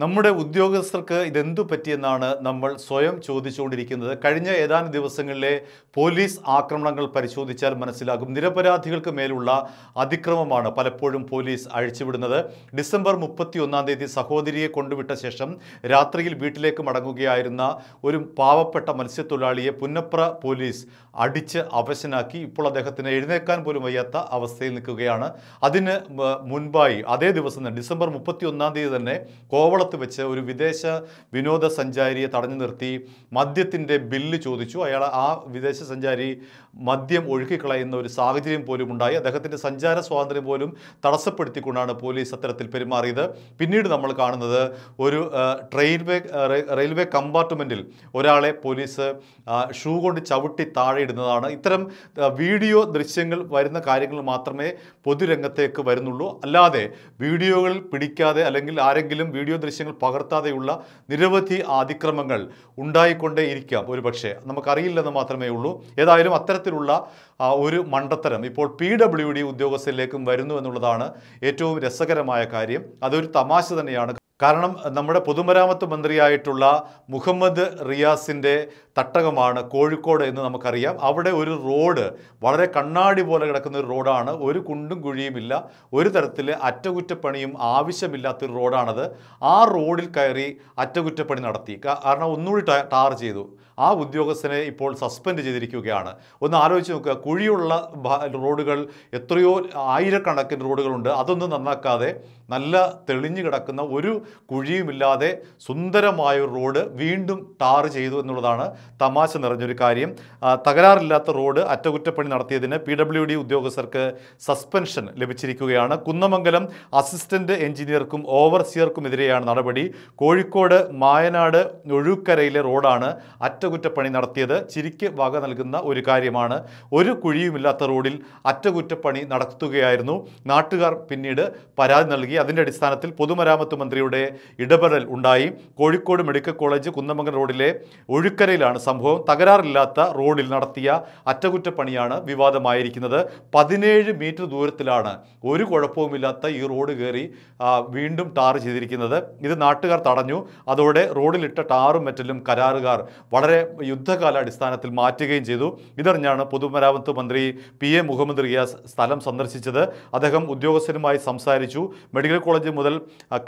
നമ്മുടെ ഉദ്യോഗസ്ഥർക്ക് ഇതെന്തു പറ്റിയെന്നാണ് നമ്മൾ സ്വയം ചോദിച്ചുകൊണ്ടിരിക്കുന്നത് കഴിഞ്ഞ ഏതാനും ദിവസങ്ങളിലെ പോലീസ് ആക്രമണങ്ങൾ പരിശോധിച്ചാൽ മനസ്സിലാകും നിരപരാധികൾക്ക് മേലുള്ള അതിക്രമമാണ് പലപ്പോഴും പോലീസ് അഴിച്ചുവിടുന്നത് ഡിസംബർ മുപ്പത്തി ഒന്നാം തീയതി സഹോദരിയെ കൊണ്ടുവിട്ട ശേഷം രാത്രിയിൽ വീട്ടിലേക്ക് മടങ്ങുകയായിരുന്ന ഒരു പാവപ്പെട്ട മത്സ്യത്തൊഴിലാളിയെ പുന്നപ്ര പോലീസ് അടിച്ച് അവശനാക്കി ഇപ്പോൾ അദ്ദേഹത്തിന് എഴുന്നേക്കാൻ പോലും വയ്യാത്ത അവസ്ഥയിൽ നിൽക്കുകയാണ് അതിന് മുൻപായി അതേ ദിവസം ഡിസംബർ മുപ്പത്തി ഒന്നാം തീയതി തന്നെ കോവളത്ത് ഭാഗത്ത് വെച്ച് ഒരു വിദേശ വിനോദസഞ്ചാരിയെ തടഞ്ഞു നിർത്തി മദ്യത്തിൻ്റെ ബില്ല് ചോദിച്ചു അയാൾ ആ വിദേശ സഞ്ചാരി മദ്യം ഒഴുക്കിക്കളയുന്ന ഒരു സാഹചര്യം പോലും ഉണ്ടായി അദ്ദേഹത്തിൻ്റെ സഞ്ചാര സ്വാതന്ത്ര്യം പോലും തടസ്സപ്പെടുത്തിക്കൊണ്ടാണ് പോലീസ് അത്തരത്തിൽ പെരുമാറിയത് പിന്നീട് നമ്മൾ കാണുന്നത് ഒരു ട്രെയിൻവേ റെയിൽവേ കമ്പാർട്ട്മെൻറ്റിൽ ഒരാളെ പോലീസ് ഷൂ കൊണ്ട് ചവിട്ടി താഴെയിടുന്നതാണ് ഇത്തരം വീഡിയോ ദൃശ്യങ്ങൾ വരുന്ന കാര്യങ്ങൾ മാത്രമേ പൊതുരംഗത്തേക്ക് വരുന്നുള്ളൂ അല്ലാതെ വീഡിയോകൾ പിടിക്കാതെ അല്ലെങ്കിൽ ആരെങ്കിലും വീഡിയോ ദൃശ്യം ദൃശ്യങ്ങൾ പകർത്താതെയുള്ള നിരവധി അതിക്രമങ്ങൾ ഉണ്ടായിക്കൊണ്ടേയിരിക്കാം ഒരു പക്ഷേ നമുക്കറിയില്ലെന്ന് മാത്രമേ ഉള്ളൂ ഏതായാലും അത്തരത്തിലുള്ള ഒരു മണ്ടത്തരം ഇപ്പോൾ പി ഡബ്ല്യു ഡി ഉദ്യോഗസ്ഥരിലേക്കും വരുന്നു എന്നുള്ളതാണ് ഏറ്റവും രസകരമായ കാര്യം അതൊരു തമാശ തന്നെയാണ് കാരണം നമ്മുടെ പൊതുമരാമത്ത് മന്ത്രിയായിട്ടുള്ള മുഹമ്മദ് റിയാസിൻ്റെ തട്ടകമാണ് കോഴിക്കോട് എന്ന് നമുക്കറിയാം അവിടെ ഒരു റോഡ് വളരെ കണ്ണാടി പോലെ കിടക്കുന്ന ഒരു റോഡാണ് ഒരു കുണ്ടും കുഴിയുമില്ല ഒരു തരത്തിൽ അറ്റകുറ്റപ്പണിയും ആവശ്യമില്ലാത്തൊരു റോഡാണത് ആ റോഡിൽ കയറി അറ്റകുറ്റപ്പണി നടത്തി കാരണം ഒന്നുകൂടി ടാർ ചെയ്തു ആ ഉദ്യോഗസ്ഥനെ ഇപ്പോൾ സസ്പെൻഡ് ചെയ്തിരിക്കുകയാണ് ഒന്ന് ആലോചിച്ച് നോക്കുക കുഴിയുള്ള റോഡുകൾ എത്രയോ ആയിരക്കണക്കിന് റോഡുകളുണ്ട് അതൊന്നും നന്നാക്കാതെ നല്ല തെളിഞ്ഞു കിടക്കുന്ന ഒരു കുഴിയുമില്ലാതെ സുന്ദരമായ ഒരു റോഡ് വീണ്ടും ടാർ ചെയ്തു എന്നുള്ളതാണ് തമാശ നിറഞ്ഞൊരു കാര്യം തകരാറില്ലാത്ത റോഡ് അറ്റകുറ്റപ്പണി നടത്തിയതിന് പി ഡബ്ല്യു ഡി ഉദ്യോഗസ്ഥർക്ക് സസ്പെൻഷൻ ലഭിച്ചിരിക്കുകയാണ് കുന്നമംഗലം അസിസ്റ്റന്റ് എഞ്ചിനീയർക്കും ഓവർസിയർക്കുമെതിരെയാണ് നടപടി കോഴിക്കോട് മായനാട് ഒഴുക്കരയിലെ റോഡാണ് അറ്റകുറ്റപ്പണി നടത്തിയത് ചിരിക്ക് വക നൽകുന്ന ഒരു കാര്യമാണ് ഒരു കുഴിയുമില്ലാത്ത റോഡിൽ അറ്റകുറ്റപ്പണി നടത്തുകയായിരുന്നു നാട്ടുകാർ പിന്നീട് പരാതി നൽകി അതിൻ്റെ അടിസ്ഥാനത്തിൽ പൊതുമരാമത്ത് മന്ത്രിയുടെ പോലീസുകാരുടെ ഇടപെടൽ ഉണ്ടായി കോഴിക്കോട് മെഡിക്കൽ കോളേജ് കുന്നമംഗൽ റോഡിലെ ഒഴുക്കരയിലാണ് സംഭവം തകരാറില്ലാത്ത റോഡിൽ നടത്തിയ അറ്റകുറ്റപ്പണിയാണ് വിവാദമായിരിക്കുന്നത് പതിനേഴ് മീറ്റർ ദൂരത്തിലാണ് ഒരു കുഴപ്പവുമില്ലാത്ത ഈ റോഡ് കയറി വീണ്ടും ടാർ ചെയ്തിരിക്കുന്നത് ഇത് നാട്ടുകാർ തടഞ്ഞു അതോടെ റോഡിലിട്ട ടാറും മെറ്റലും കരാറുകാർ വളരെ യുദ്ധകാലാടിസ്ഥാനത്തിൽ മാറ്റുകയും ചെയ്തു ഇതറിഞ്ഞാണ് പൊതുമരാമത്ത് മന്ത്രി പി എ മുഹമ്മദ് റിയാസ് സ്ഥലം സന്ദർശിച്ചത് അദ്ദേഹം ഉദ്യോഗസ്ഥരുമായി സംസാരിച്ചു മെഡിക്കൽ കോളേജ് മുതൽ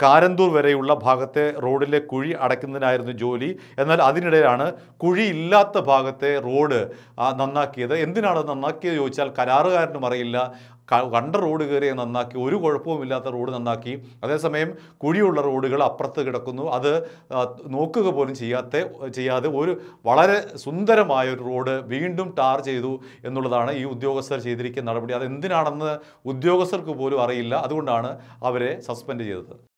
കാരന്തൂർ വരെ വരെയുള്ള ഭാഗത്തെ റോഡിലെ കുഴി അടയ്ക്കുന്നതിനായിരുന്നു ജോലി എന്നാൽ അതിനിടയിലാണ് കുഴിയില്ലാത്ത ഭാഗത്തെ റോഡ് നന്നാക്കിയത് എന്തിനാണ് നന്നാക്കിയത് ചോദിച്ചാൽ കരാറുകാരനും അറിയില്ല കണ്ട റോഡ് കയറി നന്നാക്കി ഒരു കുഴപ്പവുമില്ലാത്ത റോഡ് നന്നാക്കി അതേസമയം കുഴിയുള്ള റോഡുകൾ അപ്പുറത്ത് കിടക്കുന്നു അത് നോക്കുക പോലും ചെയ്യാത്ത ചെയ്യാതെ ഒരു വളരെ സുന്ദരമായ ഒരു റോഡ് വീണ്ടും ടാർ ചെയ്തു എന്നുള്ളതാണ് ഈ ഉദ്യോഗസ്ഥർ ചെയ്തിരിക്കുന്ന നടപടി അത് എന്തിനാണെന്ന് ഉദ്യോഗസ്ഥർക്ക് പോലും അറിയില്ല അതുകൊണ്ടാണ് അവരെ സസ്പെൻഡ് ചെയ്തത്